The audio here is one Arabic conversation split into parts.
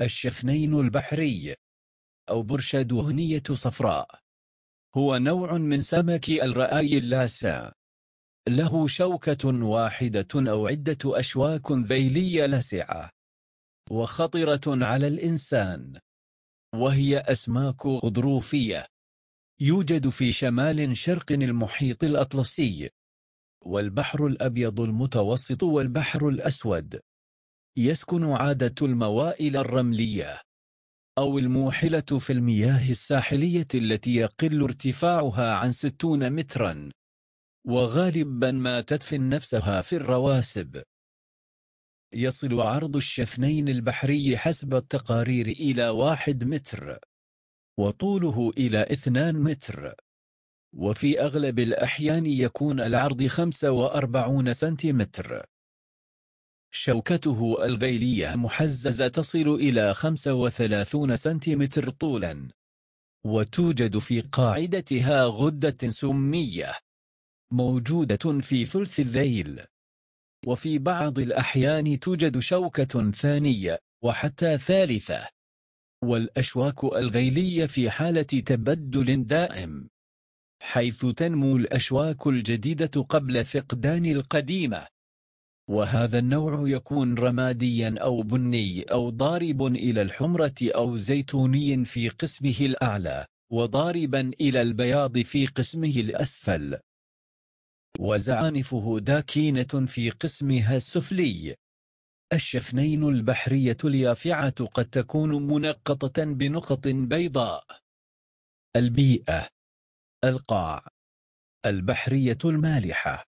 الشفنين البحري أو برشة دهنية صفراء هو نوع من سمك الرآي اللاسع له شوكة واحدة أو عدة أشواك ذيلية لاسعة وخطرة على الإنسان وهي أسماك غضروفية يوجد في شمال شرق المحيط الأطلسي والبحر الأبيض المتوسط والبحر الأسود يسكن عادة الموائل الرملية أو الموحلة في المياه الساحلية التي يقل ارتفاعها عن 60 مترا وغالبا ما تدفن نفسها في الرواسب يصل عرض الشفنين البحري حسب التقارير إلى واحد متر وطوله إلى اثنان متر وفي أغلب الأحيان يكون العرض 45 سنتيمتر شوكته الغيلية محززة تصل إلى 35 سنتيمتر طولا وتوجد في قاعدتها غدة سمية موجودة في ثلث الذيل وفي بعض الأحيان توجد شوكة ثانية وحتى ثالثة والأشواك الغيلية في حالة تبدل دائم حيث تنمو الأشواك الجديدة قبل فقدان القديمة وهذا النوع يكون رماديا أو بني أو ضارب إلى الحمرة أو زيتوني في قسمه الأعلى وضاربا إلى البياض في قسمه الأسفل وزعانفه داكينة في قسمها السفلي الشفنين البحرية اليافعة قد تكون منقطة بنقط بيضاء البيئة القاع البحرية المالحة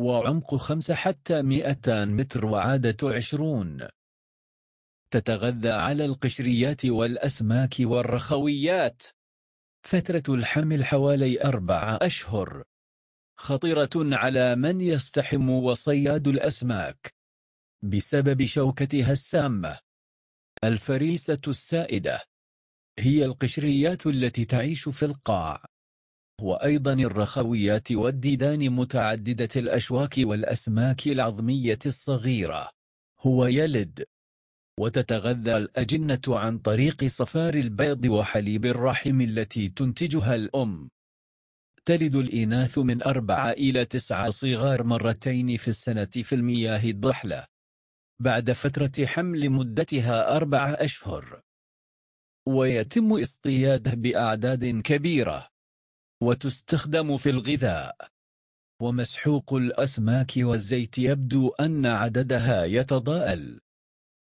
وعمق خمسة حتى 200 متر وعادة عشرون تتغذى على القشريات والأسماك والرخويات فترة الحمل حوالي أربعة أشهر خطيرة على من يستحم وصياد الأسماك بسبب شوكتها السامة الفريسة السائدة هي القشريات التي تعيش في القاع وأيضا الرخويات والديدان متعددة الأشواك والأسماك العظمية الصغيرة هو يلد وتتغذى الأجنة عن طريق صفار البيض وحليب الرحم التي تنتجها الأم تلد الإناث من أربعة إلى تسعة صغار مرتين في السنة في المياه الضحلة بعد فترة حمل مدتها أربعة أشهر ويتم اصطياده بأعداد كبيرة وتستخدم في الغذاء ومسحوق الأسماك والزيت يبدو أن عددها يتضاءل